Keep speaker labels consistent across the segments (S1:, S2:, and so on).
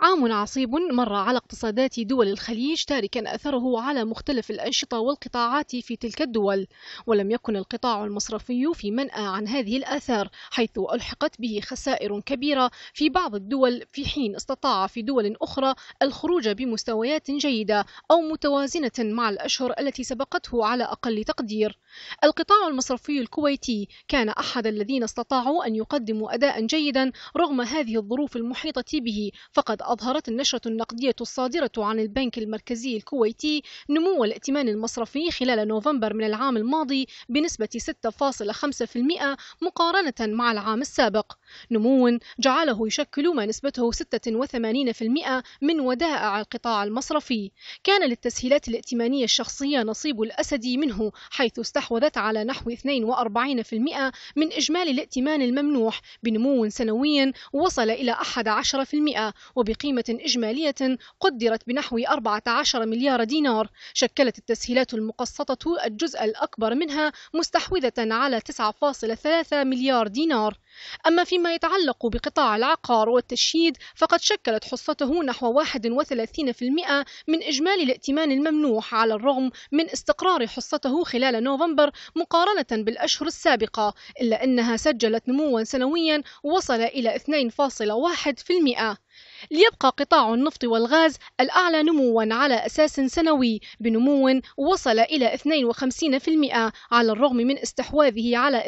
S1: عام عصيب مر على اقتصادات دول الخليج تاركا أثره على مختلف الأنشطة والقطاعات في تلك الدول ولم يكن القطاع المصرفي في منأى عن هذه الآثار حيث ألحقت به خسائر كبيرة في بعض الدول في حين استطاع في دول أخرى الخروج بمستويات جيدة أو متوازنة مع الأشهر التي سبقته على أقل تقدير القطاع المصرفي الكويتي كان أحد الذين استطاعوا أن يقدموا أداء جيدا رغم هذه الظروف المحيطة به فقد أظهرت النشرة النقدية الصادرة عن البنك المركزي الكويتي نمو الائتمان المصرفي خلال نوفمبر من العام الماضي بنسبة 6.5% مقارنة مع العام السابق نمو جعله يشكل ما نسبته 86% من ودائع القطاع المصرفي كان للتسهيلات الائتمانية الشخصية نصيب الأسدي منه حيث استحوذت على نحو 42% من إجمالي الائتمان الممنوح بنمو سنوي وصل إلى 11% وب بقيمة إجمالية قدرت بنحو 14 مليار دينار شكلت التسهيلات المقسطة الجزء الأكبر منها مستحوذة على 9.3 مليار دينار أما فيما يتعلق بقطاع العقار والتشييد فقد شكلت حصته نحو 31% من إجمالي الائتمان الممنوح على الرغم من استقرار حصته خلال نوفمبر مقارنة بالأشهر السابقة إلا أنها سجلت نموا سنويا وصل إلى 2.1% ليبقى قطاع النفط والغاز الأعلى نموا على أساس سنوي بنمو وصل إلى 52% على الرغم من استحواذه على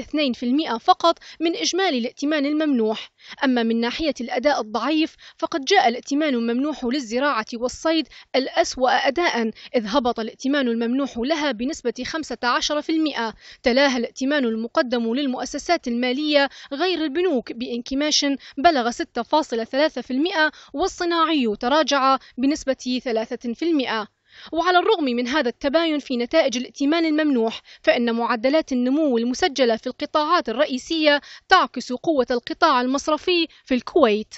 S1: 2% فقط من إجمالي الائتمان الممنوح أما من ناحية الأداء الضعيف فقد جاء الائتمان الممنوح للزراعة والصيد الأسوأ أداء إذ هبط الائتمان الممنوح لها بنسبة 15% تلاها الائتمان المقدم للمؤسسات المالية غير البنوك بانكماش بلغ 6.3% والصناعي تراجع بنسبة 3% وعلى الرغم من هذا التباين في نتائج الائتمان الممنوح فإن معدلات النمو المسجلة في القطاعات الرئيسية تعكس قوة القطاع المصرفي في الكويت